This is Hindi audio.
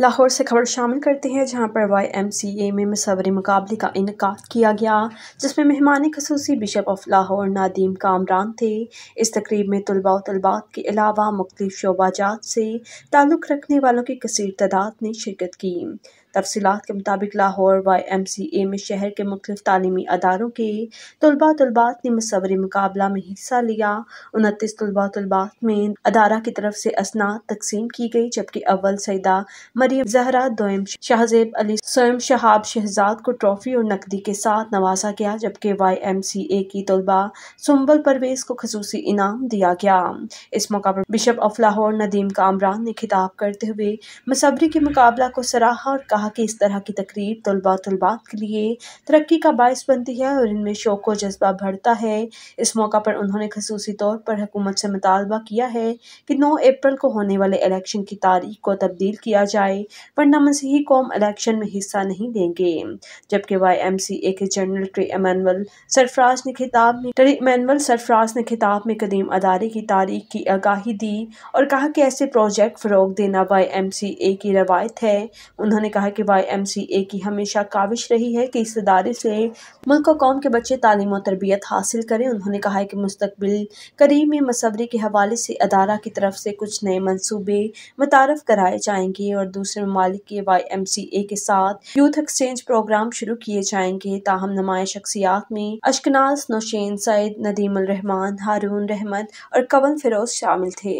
लाहौर से खबर शामिल करते हैं जहां पर वाई एम सी ए में मसवरी मुकाबले का इनका किया गया जिसमें मेहमान खसूसी बिशप ऑफ लाहौर नादीम कामरान थे इस तकरीब में तलबा तलबात के अलावा मुख्तलिफ शोबाजात से ताल्लुक़ रखने वालों की कसर तादाद ने शिरकत की तफसीत के मुताबिक Lahore Y M C A में शहर के मुख्तफ तालीमी अदारों के तलबा तलबात ने मसवरी मुकाबला में हिस्सा लिया उनतीस तलबा तलबात में अदारा की तरफ से असनाद तकसीम की गई जबकि अव्वल सैदा मरियम जहरा दोम शाहजेब अली स्वयं शहाब शहजाद को ट्रॉफी और नकदी के साथ नवाजा गया जबकि वाई एम सी ए की तलबा सुम्बल परवेज को खसूसी इनाम दिया गया इस मौका पर बिशप ऑफ लाहौर नदीम कामरान ने खिताब करते हुए मसबरी के मुकाबला को सराहा और कहा कहा कि इस तरह की तकरीर तलबा तलबात के लिए तरक्की का बायस बनती है और इनमें शौक व जज्बा बढ़ता है इस मौका पर उन्होंने खसूसी तौर पर हुकूमत से मुतालबा किया है कि नौ अप्रैल को होने वाले इलेक्शन की तारीख को तब्दील किया जाए वरना मसीही कौम इलेक्शन में हिस्सा नहीं देंगे जबकि वाई एम सी ए के जनरल ट्री एमानुअल सरफराज ने खिताब में ट्री एमानुअल सरफराज ने खिताब में कदीम अदारे की तारीख की आगाही दी और कहा कि ऐसे प्रोजेक्ट फ़रोग देना वाई एम सी ए की रवायत है उन्होंने कहा के वाई एम सी ए की हमेशा काविश रही है कि इस इदारे से मुल्क और कौम के बच्चे तालीम और तरबियत हासिल करें उन्होंने कहा है कि मुस्तबिल करीब मसवरी के हवाले से अदारा की तरफ से कुछ नए मनसूबे मुतारफ कराए जाएंगे और दूसरे ममालिक के वाई एम सी ए के साथ यूथ एक्सचेंज प्रोग्राम शुरू किए जाएंगे ताहम नुमाया शख्सियात में अशकनास नौशेन सैद नदीमरहमान हारून रहमत और कवन फिरोज शामिल थे